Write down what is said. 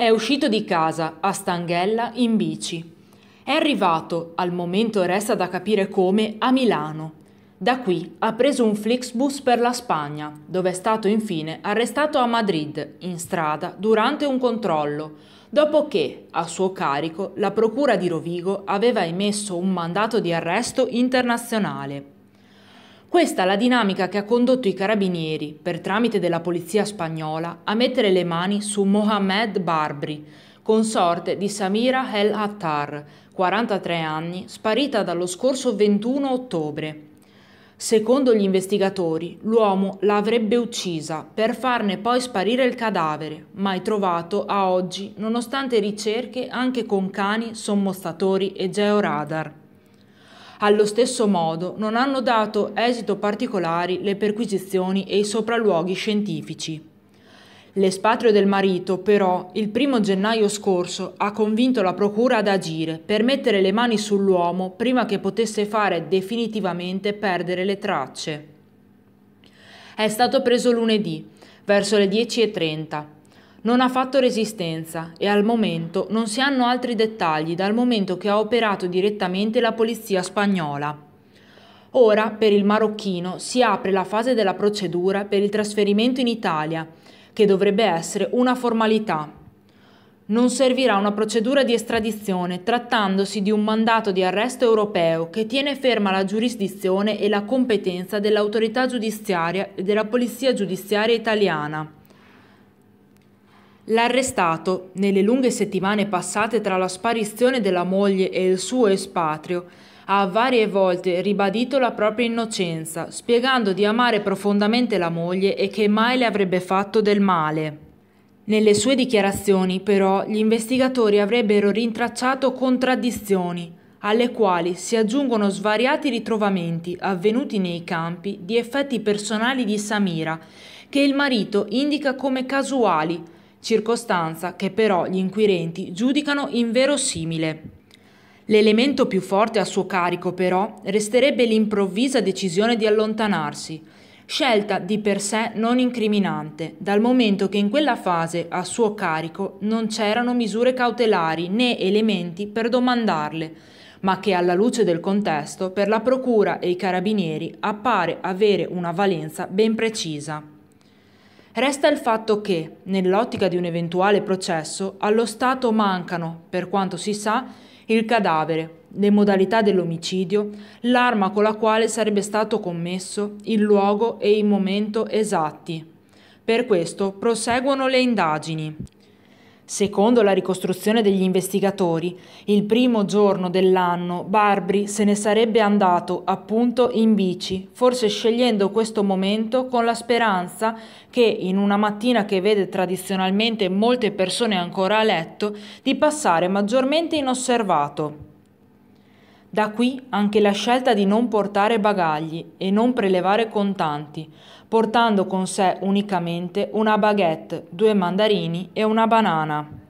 È uscito di casa, a Stanghella, in bici. È arrivato, al momento resta da capire come, a Milano. Da qui ha preso un Flixbus per la Spagna, dove è stato infine arrestato a Madrid, in strada, durante un controllo, dopo che, a suo carico, la Procura di Rovigo aveva emesso un mandato di arresto internazionale. Questa è la dinamica che ha condotto i carabinieri, per tramite della polizia spagnola, a mettere le mani su Mohamed Barbri, consorte di Samira El Attar, 43 anni, sparita dallo scorso 21 ottobre. Secondo gli investigatori, l'uomo l'avrebbe uccisa per farne poi sparire il cadavere, mai trovato a oggi nonostante ricerche anche con cani, sommostatori e georadar. Allo stesso modo non hanno dato esito particolari le perquisizioni e i sopralluoghi scientifici. L'espatrio del marito, però, il primo gennaio scorso ha convinto la procura ad agire per mettere le mani sull'uomo prima che potesse fare definitivamente perdere le tracce. È stato preso lunedì, verso le 10.30. Non ha fatto resistenza e al momento non si hanno altri dettagli dal momento che ha operato direttamente la polizia spagnola. Ora, per il marocchino, si apre la fase della procedura per il trasferimento in Italia, che dovrebbe essere una formalità. Non servirà una procedura di estradizione trattandosi di un mandato di arresto europeo che tiene ferma la giurisdizione e la competenza dell'autorità giudiziaria e della polizia giudiziaria italiana. L'arrestato, nelle lunghe settimane passate tra la sparizione della moglie e il suo espatrio. Ha varie volte ribadito la propria innocenza, spiegando di amare profondamente la moglie e che mai le avrebbe fatto del male. Nelle sue dichiarazioni, però, gli investigatori avrebbero rintracciato contraddizioni, alle quali si aggiungono svariati ritrovamenti avvenuti nei campi di effetti personali di Samira, che il marito indica come casuali, circostanza che però gli inquirenti giudicano inverosimile. L'elemento più forte a suo carico però resterebbe l'improvvisa decisione di allontanarsi, scelta di per sé non incriminante, dal momento che in quella fase a suo carico non c'erano misure cautelari né elementi per domandarle, ma che alla luce del contesto per la Procura e i Carabinieri appare avere una valenza ben precisa. Resta il fatto che, nell'ottica di un eventuale processo, allo Stato mancano, per quanto si sa, il cadavere, le modalità dell'omicidio, l'arma con la quale sarebbe stato commesso, il luogo e il momento esatti. Per questo proseguono le indagini. Secondo la ricostruzione degli investigatori, il primo giorno dell'anno Barbri se ne sarebbe andato appunto in bici, forse scegliendo questo momento con la speranza che in una mattina che vede tradizionalmente molte persone ancora a letto di passare maggiormente inosservato. Da qui anche la scelta di non portare bagagli e non prelevare contanti, portando con sé unicamente una baguette, due mandarini e una banana.